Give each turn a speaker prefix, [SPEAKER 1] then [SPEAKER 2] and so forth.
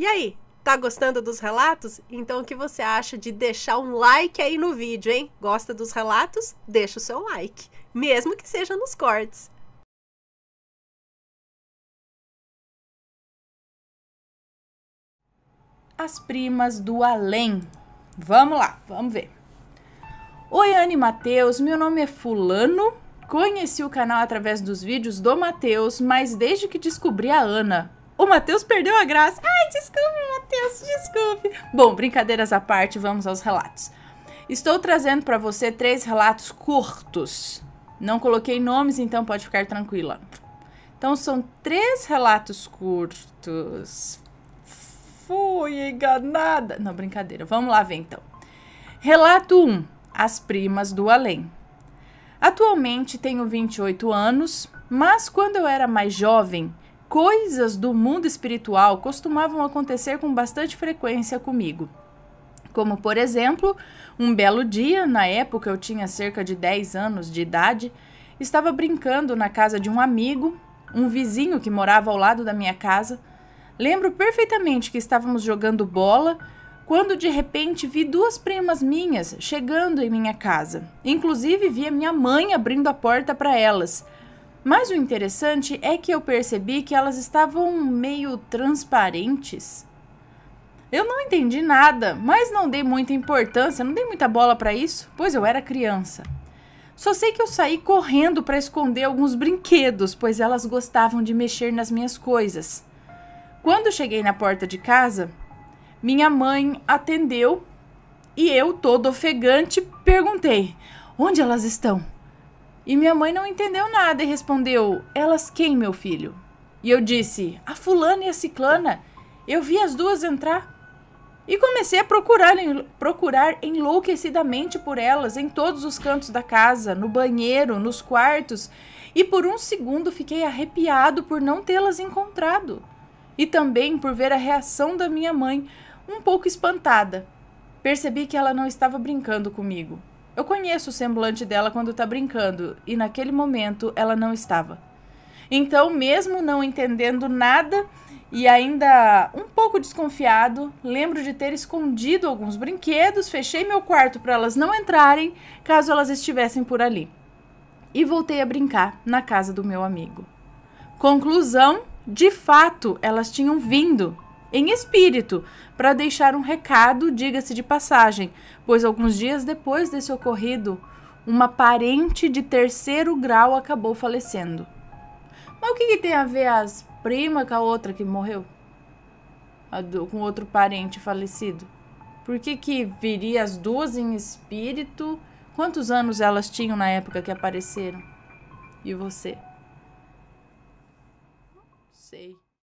[SPEAKER 1] E aí, tá gostando dos relatos? Então o que você acha de deixar um like aí no vídeo, hein? Gosta dos relatos? Deixa o seu like, mesmo que seja nos cortes. As primas do além. Vamos lá, vamos ver. Oi, Anne Matheus, meu nome é Fulano. Conheci o canal através dos vídeos do Matheus, mas desde que descobri a Ana, o Matheus perdeu a graça. Ai, desculpe, Matheus, desculpe. Bom, brincadeiras à parte, vamos aos relatos. Estou trazendo para você três relatos curtos. Não coloquei nomes, então pode ficar tranquila. Então são três relatos curtos. Fui enganada. Não, brincadeira. Vamos lá ver então. Relato 1: As primas do além. Atualmente tenho 28 anos, mas quando eu era mais jovem, coisas do mundo espiritual costumavam acontecer com bastante frequência comigo. Como, por exemplo, um belo dia, na época eu tinha cerca de 10 anos de idade, estava brincando na casa de um amigo, um vizinho que morava ao lado da minha casa. Lembro perfeitamente que estávamos jogando bola quando de repente vi duas primas minhas chegando em minha casa. Inclusive vi a minha mãe abrindo a porta para elas. Mas o interessante é que eu percebi que elas estavam meio transparentes. Eu não entendi nada, mas não dei muita importância, não dei muita bola para isso, pois eu era criança. Só sei que eu saí correndo para esconder alguns brinquedos, pois elas gostavam de mexer nas minhas coisas. Quando cheguei na porta de casa, minha mãe atendeu e eu, todo ofegante, perguntei: onde elas estão? E minha mãe não entendeu nada e respondeu: Elas quem, meu filho? E eu disse: A fulana e a ciclana. Eu vi as duas entrar. E comecei a procurar, procurar enlouquecidamente por elas em todos os cantos da casa, no banheiro, nos quartos, e por um segundo fiquei arrepiado por não tê-las encontrado. E também por ver a reação da minha mãe, um pouco espantada. Percebi que ela não estava brincando comigo. Eu conheço o semblante dela quando tá brincando, e naquele momento ela não estava. Então, mesmo não entendendo nada e ainda um pouco desconfiado, lembro de ter escondido alguns brinquedos, fechei meu quarto para elas não entrarem caso elas estivessem por ali. E voltei a brincar na casa do meu amigo. Conclusão: de fato, elas tinham vindo em espírito para deixar um recado, diga-se de passagem, pois alguns dias depois desse ocorrido, uma parente de terceiro grau acabou falecendo. Mas o que, que tem a ver as primas com a outra que morreu? Do, com outro parente falecido? Por que, que viria as duas em espírito? Quantos anos elas tinham na época que apareceram? E você? Não sei.